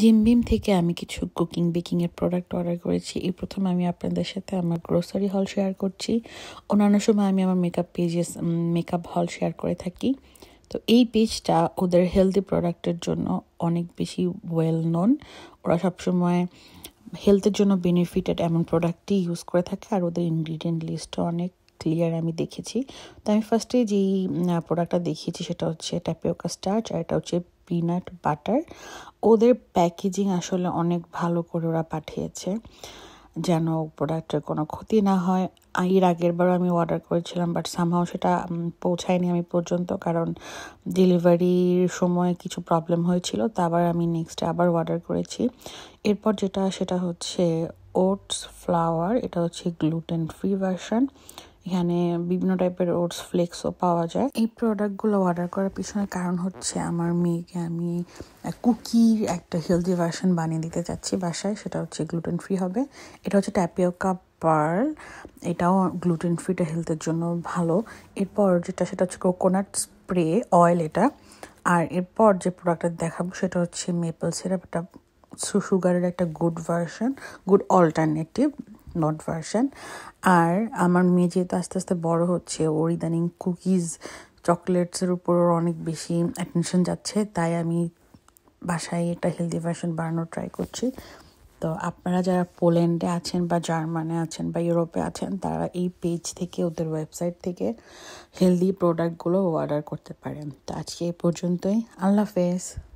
জিমবিম থেকে আমি কিছু কুকিং বেকিংয়ের প্রোডাক্ট অর্ডার করেছি এই প্রথম আমি আপনাদের সাথে আমার গ্রোসারি হল শেয়ার করছি অন্যান্য সময় আমি আমার মেকআপ পেজেস মেকআপ হল শেয়ার করে থাকি তো এই পেজটা ওদের হেলদি প্রোডাক্টের জন্য অনেক বেশি ওয়েল নোন ওরা সবসময় হেলথের জন্য বেনিফিটেড এমন প্রোডাক্টই ইউজ করে থাকে আর ওদের ইনগ্রিডিয়েন্ট লিস্টটা অনেক ক্লিয়ার আমি দেখেছি তো আমি ফার্স্টে যেই প্রোডাক্টটা দেখিয়েছি সেটা হচ্ছে ট্যাপিওকা স্টার্চ আর এটা হচ্ছে পিনাট বাটার ওদের প্যাকেজিং আসলে অনেক ভালো করে ওরা পাঠিয়েছে যেন প্রোডাক্টের কোনো ক্ষতি না হয় এর আগের বারও আমি অর্ডার করেছিলাম বাট সামহাও সেটা পৌঁছায়নি আমি পর্যন্ত কারণ ডেলিভারির সময় কিছু প্রবলেম হয়েছিল তা আবার আমি নেক্সট আবার অর্ডার করেছি এরপর যেটা সেটা হচ্ছে ওটস ফ্লাওয়ার এটা হচ্ছে গ্লুটেন ফ্রি ভার্সন এখানে বিভিন্ন টাইপের ওটস ফ্লেক্সও পাওয়া যায় এই প্রোডাক্টগুলো অর্ডার করার পিছনে কারণ হচ্ছে আমার মেয়েকে আমি কুকির একটা হেলদি ভার্সন বানিয়ে দিতে চাচ্ছি বাসায় সেটা হচ্ছে গ্লুটেন ফ্রি হবে এটা হচ্ছে ট্যাপিওকা পার্ল এটাও গ্লুটেন ফ্রিটা হেলথের জন্য ভালো এরপর যেটা সেটা হচ্ছে কোকোনাট স্প্রে অয়েল এটা আর এরপর যে প্রোডাক্টটা দেখাবো সেটা হচ্ছে মেপল সিরাপ এটা সুগারের একটা good version good alternative not version আর আমার মেয়ে যেহেতু আস্তে আস্তে বড় হচ্ছে ওর ইদানিং কুকিজ চকলেটসের উপর অনেক বেশি অ্যাটেনশন যাচ্ছে তাই আমি বাসায় একটা হেলদি ভার্সন বানানোর ট্রাই করছি তো আপনারা যারা পোল্যান্ডে আছেন বা জার্মানে আছেন বা ইউরোপে আছেন তারা এই পেজ থেকে ওদের ওয়েবসাইট থেকে হেলদি প্রোডাক্টগুলো অর্ডার করতে পারেন তো আজকে এই পর্যন্তই আল্লাহ হাফেজ